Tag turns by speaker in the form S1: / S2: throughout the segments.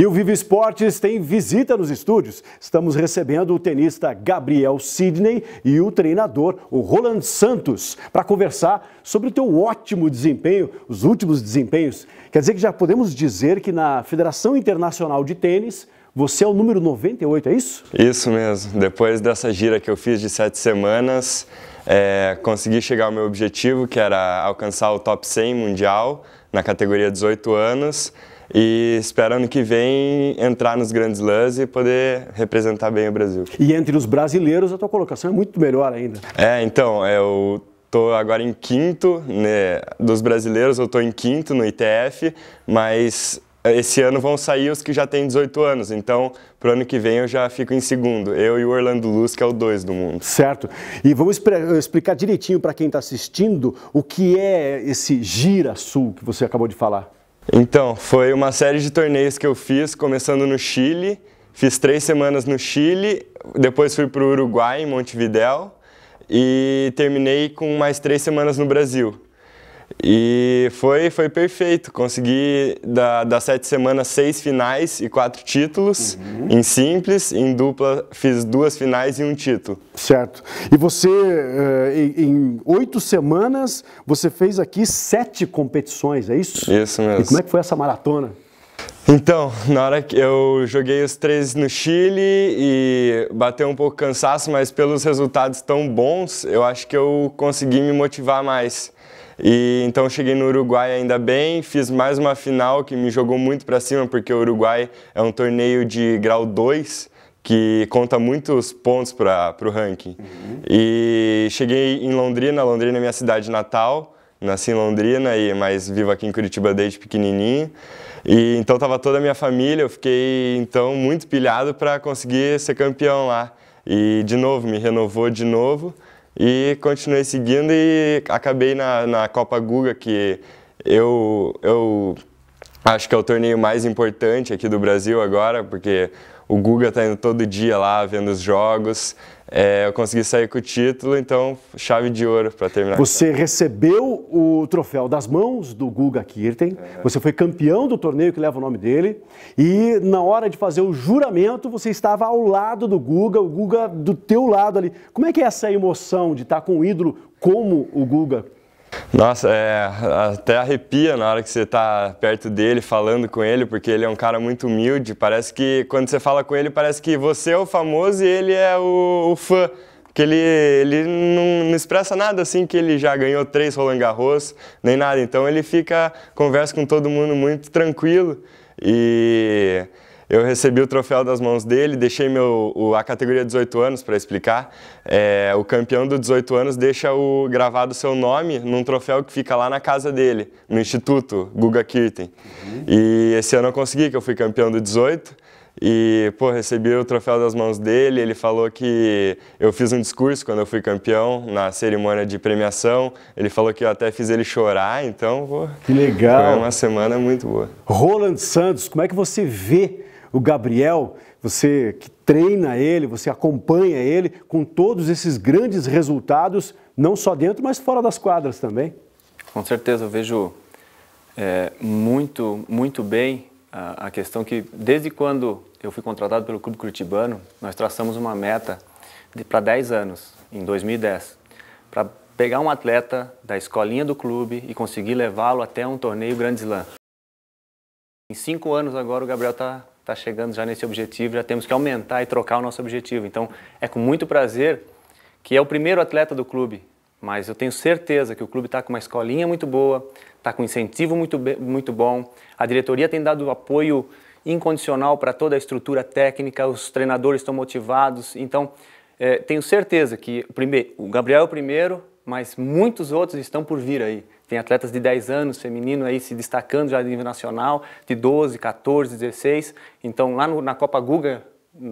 S1: E o Vivo Esportes tem visita nos estúdios. Estamos recebendo o tenista Gabriel Sidney e o treinador, o Roland Santos, para conversar sobre o teu ótimo desempenho, os últimos desempenhos. Quer dizer que já podemos dizer que na Federação Internacional de Tênis, você é o número 98, é isso?
S2: Isso mesmo. Depois dessa gira que eu fiz de sete semanas, é, consegui chegar ao meu objetivo, que era alcançar o top 100 mundial na categoria 18 anos e espero ano que vem entrar nos grandes lãs e poder representar bem o Brasil.
S1: E entre os brasileiros a tua colocação é muito melhor ainda.
S2: É, então, é, eu tô agora em quinto, né, dos brasileiros eu tô em quinto no ITF, mas esse ano vão sair os que já têm 18 anos, então pro ano que vem eu já fico em segundo. Eu e o Orlando Luz, que é o dois do mundo. Certo. E vamos eh, explicar
S1: direitinho para quem está assistindo o que é esse Gira Sul que você acabou de falar.
S2: Então, foi uma série de torneios que eu fiz, começando no Chile. Fiz três semanas no Chile, depois fui para o Uruguai, em Montevidéu, e terminei com mais três semanas no Brasil. E foi, foi perfeito. Consegui da, das sete semanas seis finais e quatro títulos uhum. em simples, em dupla fiz duas finais e um título.
S1: Certo. E você eh, em, oito semanas você fez aqui sete competições, é isso?
S2: Isso mesmo. E como é
S1: que foi essa maratona?
S2: Então, na hora que eu joguei os três no Chile e bateu um pouco cansaço, mas pelos resultados tão bons, eu acho que eu consegui me motivar mais. E então cheguei no Uruguai ainda bem, fiz mais uma final que me jogou muito para cima, porque o Uruguai é um torneio de grau 2 que conta muitos pontos para o ranking. Uhum. E cheguei em Londrina, Londrina é minha cidade natal, nasci em Londrina e mas vivo aqui em Curitiba desde pequenininho. E então estava toda a minha família, eu fiquei então muito pilhado para conseguir ser campeão lá. E de novo me renovou de novo. E continuei seguindo e acabei na, na Copa Guga, que eu, eu acho que é o torneio mais importante aqui do Brasil agora, porque o Guga está indo todo dia lá vendo os jogos. É, eu consegui sair com o título, então chave de ouro para terminar. Você
S1: recebeu o troféu das mãos do Guga Kirten, é. você foi campeão do torneio que leva o nome dele, e na hora de fazer o juramento você estava ao lado do Guga, o Guga do teu lado ali. Como é que é essa emoção de estar com um ídolo como o Guga
S2: nossa, é, até arrepia na hora que você está perto dele, falando com ele, porque ele é um cara muito humilde. Parece que quando você fala com ele, parece que você é o famoso e ele é o, o fã. Porque ele, ele não, não, expressa nada assim que ele já ganhou três Roland Garros, nem nada. Então ele fica, conversa com todo mundo muito tranquilo. E eu recebi o troféu das mãos dele, deixei meu, o, a categoria 18 anos para explicar. É, o campeão do 18 anos deixa o gravado seu nome num troféu que fica lá na casa dele, no Instituto Guga Kirten. Uhum. E esse ano eu consegui, que eu fui campeão do 18. E, pô, recebi o troféu das mãos dele, ele falou que eu fiz um discurso quando eu fui campeão, na cerimônia de premiação, ele falou que eu até fiz ele chorar, então, pô... Que legal! Foi uma semana
S1: muito boa. Roland Santos, como é que você vê o Gabriel, você que treina ele, você acompanha ele com todos esses grandes resultados, não só dentro, mas fora das quadras também.
S3: Com certeza, eu vejo é, muito, muito bem a, a, questão que, desde quando eu fui contratado pelo Clube Curitibano, nós traçamos uma meta para 10 anos, em 2010, para pegar um atleta da escolinha do clube e conseguir levá-lo até um torneio Grand Slam. Em cinco anos agora o Gabriel está está chegando já nesse objetivo, já temos que aumentar e trocar o nosso objetivo. Então, é com muito prazer que é o primeiro atleta do clube, mas eu tenho certeza que o clube está com uma escolinha muito boa, está com incentivo muito, muito bom, a diretoria tem dado apoio incondicional para toda a estrutura técnica, os treinadores estão motivados, então é, tenho certeza que primeiro, o Gabriel é o primeiro, mas muitos outros estão por vir aí. Tem atletas de 10 anos feminino aí se destacando já de nível nacional, de 12, 14, 16. Então lá no, na Copa Guga,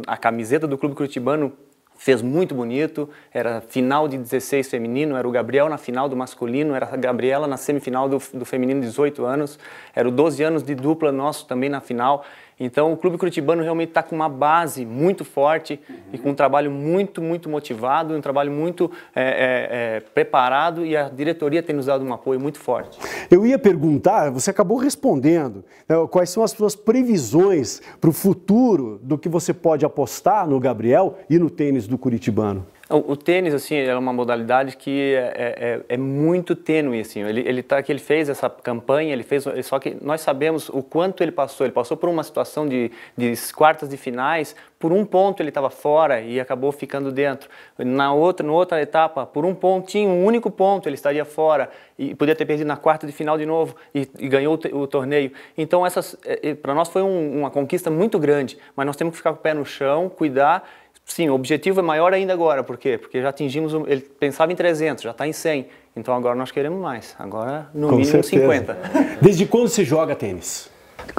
S3: a camiseta do Clube Curitibano fez muito bonito. Era final de 16 feminino, era o Gabriel na final do masculino, era a Gabriela na semifinal do, do feminino 18 anos, era o 12 anos de dupla nosso também na final. Então o Clube Curitibano realmente está com uma base muito forte uhum. e com um trabalho muito, muito motivado, um trabalho muito é, é, é, preparado e a diretoria tem nos dado um apoio muito forte.
S1: Eu ia perguntar, você acabou respondendo, né, quais são as suas previsões para o futuro do que você pode apostar no Gabriel e no tênis do Curitibano?
S3: O, o, tênis, assim, é uma modalidade que é, é, é muito tênue, assim. Ele, ele tá que ele fez essa campanha, ele fez, só que nós sabemos o quanto ele passou. Ele passou por uma situação de, de quartas de finais, por um ponto ele estava fora e acabou ficando dentro. Na outra, na outra etapa, por um pontinho, um único ponto, ele estaria fora e podia ter perdido na quarta de final de novo e, e ganhou o, o, torneio. Então, é, é, para nós foi um, uma conquista muito grande, mas nós temos que ficar com o pé no chão, cuidar Sim, o objetivo é maior ainda agora, por quê? Porque já atingimos, ele pensava em 300, já está em 100, então agora nós queremos mais, agora no Com mínimo certeza.
S1: 50. Desde quando se joga
S2: tênis?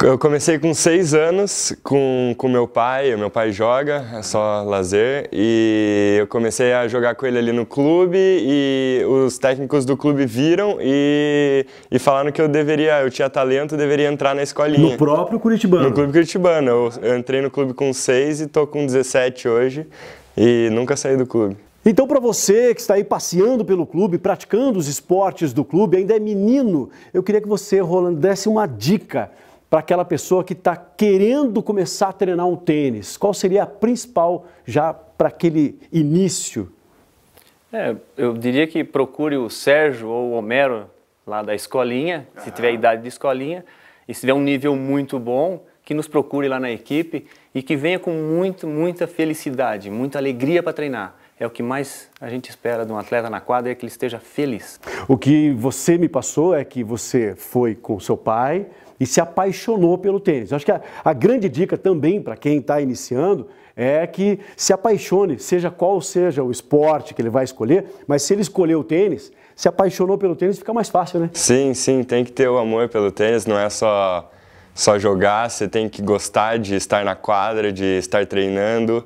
S2: Eu comecei com seis anos com, com meu pai, meu pai joga, é só lazer, e eu comecei a jogar com ele ali no clube e os técnicos do clube viram e, e falaram que eu deveria, eu tinha talento, deveria entrar na escolinha. No próprio Curitibano? No clube Curitibano, eu, eu entrei no clube com seis e tô com 17 hoje e nunca saí do clube.
S1: Então, para você que está aí passeando pelo clube, praticando os esportes do clube, ainda é menino, eu queria que você, Rolando, desse uma dica para aquela pessoa que está querendo começar a treinar um tênis? Qual seria a principal já para aquele início?
S3: É, eu diria que procure o Sérgio ou o Homero lá da escolinha, se ah. tiver idade de escolinha, e se tiver um nível muito bom, que nos procure lá na equipe e que venha com muito, muita felicidade, muita alegria para treinar é o que mais a gente espera de um atleta na quadra, é que ele esteja feliz.
S1: O que você me passou é que você foi com seu pai e se apaixonou pelo tênis. Eu acho que a, a grande dica também para quem está iniciando é que se apaixone, seja qual seja o esporte que ele vai escolher, mas se ele escolher o tênis, se apaixonou pelo tênis, fica mais fácil, né?
S2: Sim, sim, tem que ter o amor pelo tênis, não é só, só jogar, você tem que gostar de estar na quadra, de estar treinando.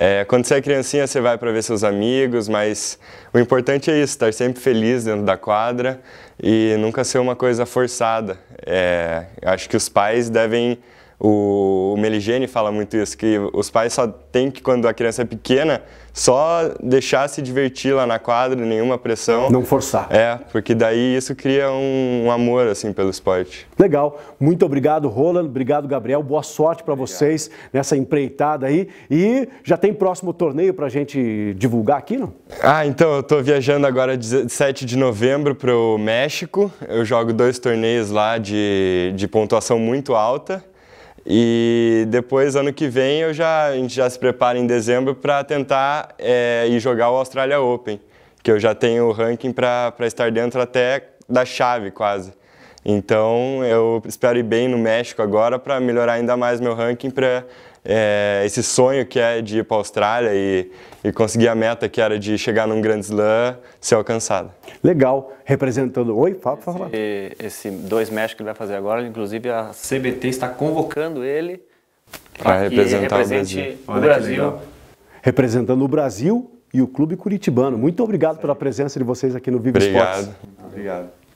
S2: É, quando você é criancinha, você vai para ver seus amigos, mas o importante é isso, estar sempre feliz dentro da quadra e nunca ser uma coisa forçada. É, acho que os pais devem o, Meligene Meligeni fala muito isso, que os pais só tem que, quando a criança é pequena, só deixar se divertir lá na quadra, nenhuma pressão. Não forçar. É, porque daí isso cria um, um amor, assim, pelo esporte. Legal.
S1: Muito obrigado, Roland. Obrigado, Gabriel. Boa sorte para vocês nessa empreitada aí. E já tem próximo torneio para a gente divulgar aqui, não?
S2: Ah, então, eu tô viajando agora 17 de novembro pro México. Eu jogo dois torneios lá de, de pontuação muito alta. E depois, ano que vem, eu já, a gente já se prepara em dezembro para tentar é, ir jogar o Australia Open, que eu já tenho o ranking para estar dentro até da chave, quase. Então eu espero ir bem no México agora para melhorar ainda mais meu ranking para é, eh, esse sonho que é de ir para a Austrália e, e, conseguir a meta que era de chegar num grande slam ser alcançada.
S1: Legal, representando. Oi, Fábio, fala.
S2: Esse, esse dois México que ele vai fazer agora, inclusive
S3: a CBT está convocando ele para representar o Brasil. O Brasil.
S1: Representando o Brasil e o Clube Curitibano. Muito obrigado pela presença de vocês aqui no Vivo Obrigado. Obrigado.